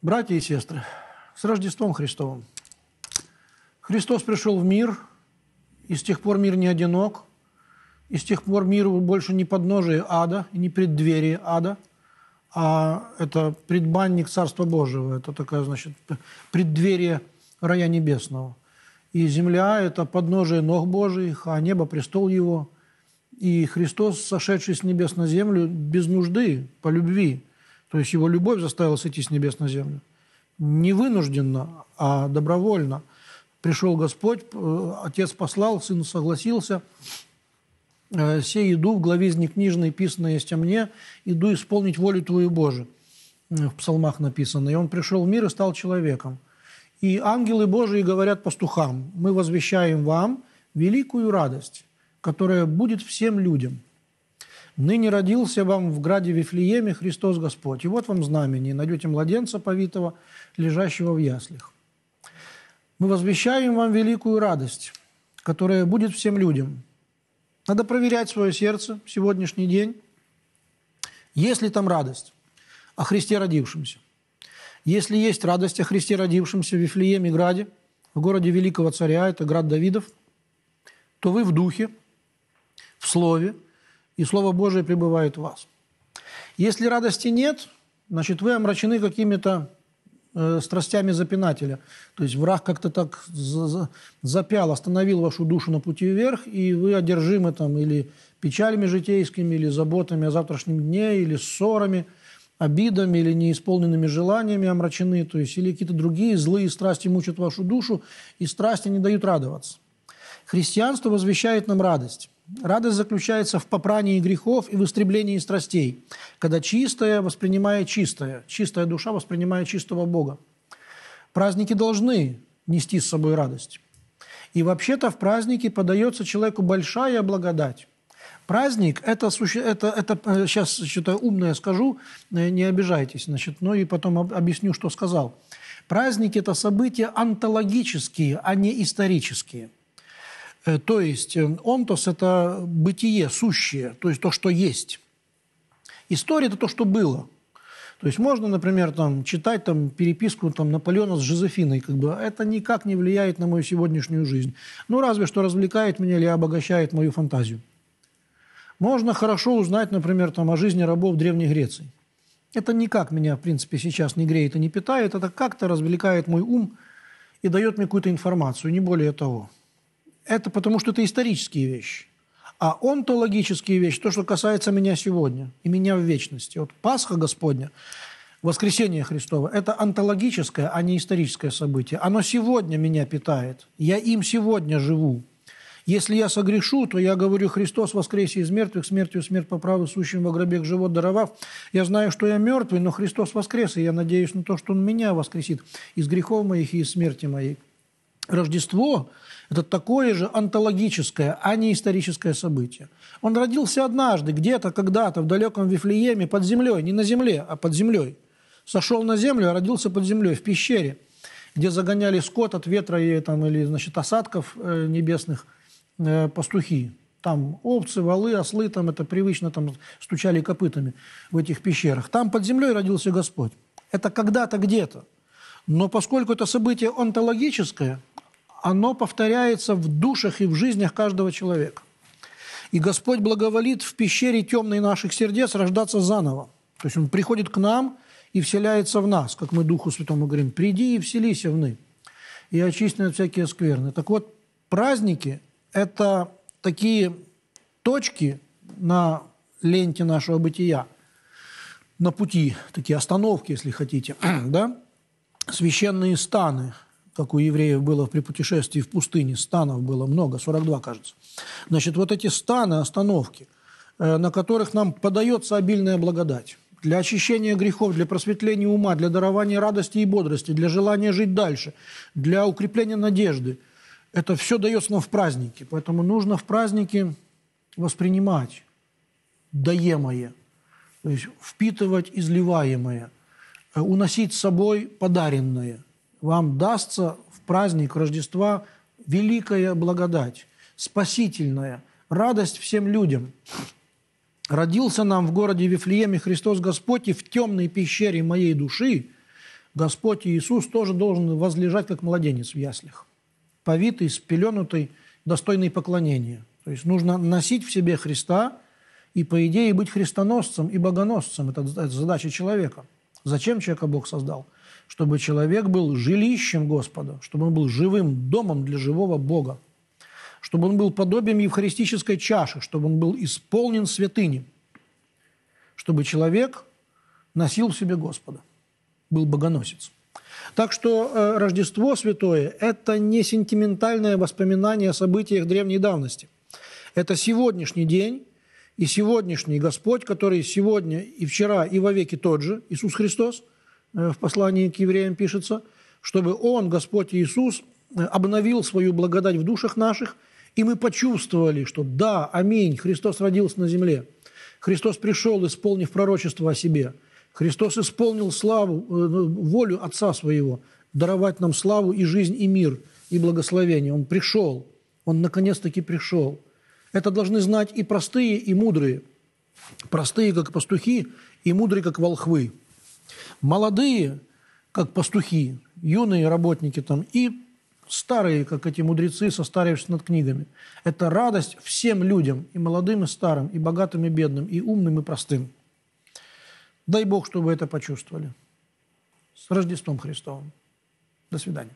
Братья и сестры, с Рождеством Христовым. Христос пришел в мир, и с тех пор мир не одинок, и с тех пор мир больше не подножие ада, и не преддверие ада, а это предбанник Царства Божьего, это такая, значит, преддверие Рая Небесного. И земля – это подножие ног Божьих, а небо – престол Его. И Христос, сошедший с небес на землю, без нужды, по любви – то есть его любовь заставила сойти с небес на землю. Не вынужденно, а добровольно. Пришел Господь, э, отец послал, сын согласился. «Э, «Се иду, в главизне книжной писано есть о мне, иду исполнить волю Твою Божию». Э, в псалмах написано. И он пришел в мир и стал человеком. И ангелы Божии говорят пастухам, «Мы возвещаем вам великую радость, которая будет всем людям». Ныне родился вам в граде Вифлееме Христос Господь. И вот вам знамение. Найдете младенца повитого, лежащего в яслях. Мы возвещаем вам великую радость, которая будет всем людям. Надо проверять свое сердце в сегодняшний день. Есть ли там радость о Христе родившемся? Если есть радость о Христе родившемся в Вифлееме Граде, в городе Великого Царя, это Град Давидов, то вы в духе, в слове – и Слово Божие пребывает в вас. Если радости нет, значит, вы омрачены какими-то э, страстями запинателя. То есть враг как-то так за, за, запял, остановил вашу душу на пути вверх, и вы одержимы там или печалями житейскими, или заботами о завтрашнем дне, или ссорами, обидами, или неисполненными желаниями омрачены, то есть или какие-то другие злые страсти мучат вашу душу, и страсти не дают радоваться. Христианство возвещает нам радость. Радость заключается в попрании грехов и в истреблении страстей, когда чистое воспринимает чистое, чистая душа воспринимает чистого Бога. Праздники должны нести с собой радость. И вообще-то в празднике подается человеку большая благодать. Праздник – это, это, это э, сейчас что-то умное скажу, э, не обижайтесь, значит, но ну и потом объясню, что сказал. Праздники – это события антологические, а не исторические – Э, то есть э, онтос – это бытие, сущее, то есть то, что есть. История – это то, что было. То есть можно, например, там, читать там, переписку там, Наполеона с Жозефиной. Как бы, это никак не влияет на мою сегодняшнюю жизнь. Ну, разве что развлекает меня или обогащает мою фантазию. Можно хорошо узнать, например, там, о жизни рабов Древней Греции. Это никак меня, в принципе, сейчас не греет и не питает. Это как-то развлекает мой ум и дает мне какую-то информацию, не более того это потому что это исторические вещи. А онтологические вещи, то, что касается меня сегодня и меня в вечности. Вот Пасха Господня, воскресение Христово – это онтологическое, а не историческое событие. Оно сегодня меня питает. Я им сегодня живу. Если я согрешу, то я говорю, Христос воскресе из мертвых, смертью смерть по праву сущим во гробех живот даровав. Я знаю, что я мертвый, но Христос воскрес, и я надеюсь на то, что Он меня воскресит из грехов моих и из смерти моей. Рождество – это такое же антологическое, а не историческое событие. Он родился однажды, где-то, когда-то, в далеком Вифлееме, под землей, не на земле, а под землей. Сошел на землю, а родился под землей, в пещере, где загоняли скот от ветра и, там, или значит, осадков э, небесных э, пастухи. Там овцы, валы, ослы, там это привычно, там стучали копытами в этих пещерах. Там под землей родился Господь. Это когда-то где-то. Но поскольку это событие онтологическое, оно повторяется в душах и в жизнях каждого человека. И Господь благоволит в пещере темной наших сердец рождаться заново. То есть Он приходит к нам и вселяется в нас, как мы Духу Святому говорим, «Приди и вселись в ны, и очисти от всякие скверны». Так вот, праздники – это такие точки на ленте нашего бытия, на пути, такие остановки, если хотите, да? священные станы – как у евреев было при путешествии в пустыне, станов было много, 42, кажется. Значит, вот эти станы, остановки, э, на которых нам подается обильная благодать для очищения грехов, для просветления ума, для дарования радости и бодрости, для желания жить дальше, для укрепления надежды. Это все дается нам в празднике. Поэтому нужно в празднике воспринимать даемое, то есть впитывать изливаемое, э, уносить с собой подаренное – вам дастся в праздник Рождества великая благодать, спасительная, радость всем людям. Родился нам в городе Вифлееме Христос Господь, и в темной пещере моей души Господь Иисус тоже должен возлежать, как младенец в яслях, повитый, спеленутый, достойный поклонения. То есть нужно носить в себе Христа и, по идее, быть христоносцем и богоносцем. Это задача человека. Зачем человека Бог создал – чтобы человек был жилищем Господа, чтобы он был живым домом для живого Бога, чтобы он был подобием евхаристической чаши, чтобы он был исполнен святыни, чтобы человек носил в себе Господа, был богоносец. Так что э, Рождество Святое – это не сентиментальное воспоминание о событиях древней давности. Это сегодняшний день и сегодняшний Господь, который сегодня и вчера и во веки тот же, Иисус Христос – Э, в послании к евреям пишется, чтобы Он, Господь Иисус, э, обновил свою благодать в душах наших, и мы почувствовали, что да, аминь, Христос родился на земле. Христос пришел, исполнив пророчество о себе. Христос исполнил славу, э, ну, волю Отца Своего, даровать нам славу и жизнь, и мир, и благословение. Он пришел, Он наконец-таки пришел. Это должны знать и простые, и мудрые. Простые, как пастухи, и мудрые, как волхвы. Молодые, как пастухи, юные работники там, и старые, как эти мудрецы, состарившись над книгами. Это радость всем людям, и молодым, и старым, и богатым, и бедным, и умным, и простым. Дай Бог, чтобы это почувствовали. С Рождеством Христовым. До свидания.